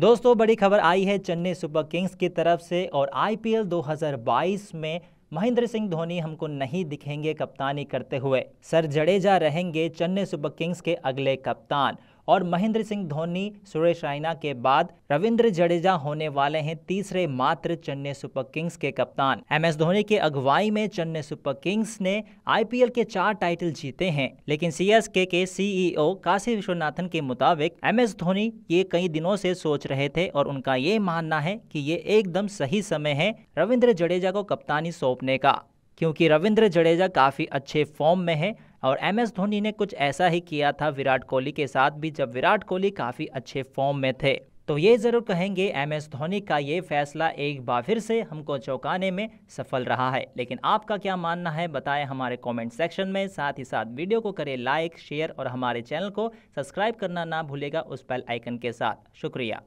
दोस्तों बड़ी खबर आई है चेन्नई सुपर किंग्स की तरफ से और आईपीएल 2022 में महेंद्र सिंह धोनी हमको नहीं दिखेंगे कप्तानी करते हुए सर जडेजा रहेंगे चेन्नई सुपर किंग्स के अगले कप्तान और महेंद्र सिंह धोनी सुरेश रैना के बाद रविंद्र जडेजा होने वाले हैं तीसरे मात्र चेन्नई सुपर किंग्स के कप्तान एम एस धोनी के अगुवाई में चेन्नई सुपर किंग्स ने आई के चार टाइटल जीते हैं लेकिन एस के सीईओ e काशी विश्वनाथन के मुताबिक एम एस धोनी ये कई दिनों से सोच रहे थे और उनका ये मानना है कि ये एकदम सही समय है रविंद्र जडेजा को कप्तानी सौंपने का क्योंकि रविंद्र जडेजा काफ़ी अच्छे फॉर्म में है और एम एस धोनी ने कुछ ऐसा ही किया था विराट कोहली के साथ भी जब विराट कोहली काफ़ी अच्छे फॉर्म में थे तो ये ज़रूर कहेंगे एम एस धोनी का ये फैसला एक बार फिर से हमको चौंकाने में सफल रहा है लेकिन आपका क्या मानना है बताएं हमारे कमेंट सेक्शन में साथ ही साथ वीडियो को करें लाइक शेयर और हमारे चैनल को सब्सक्राइब करना ना भूलेगा उस बेल आइकन के साथ शुक्रिया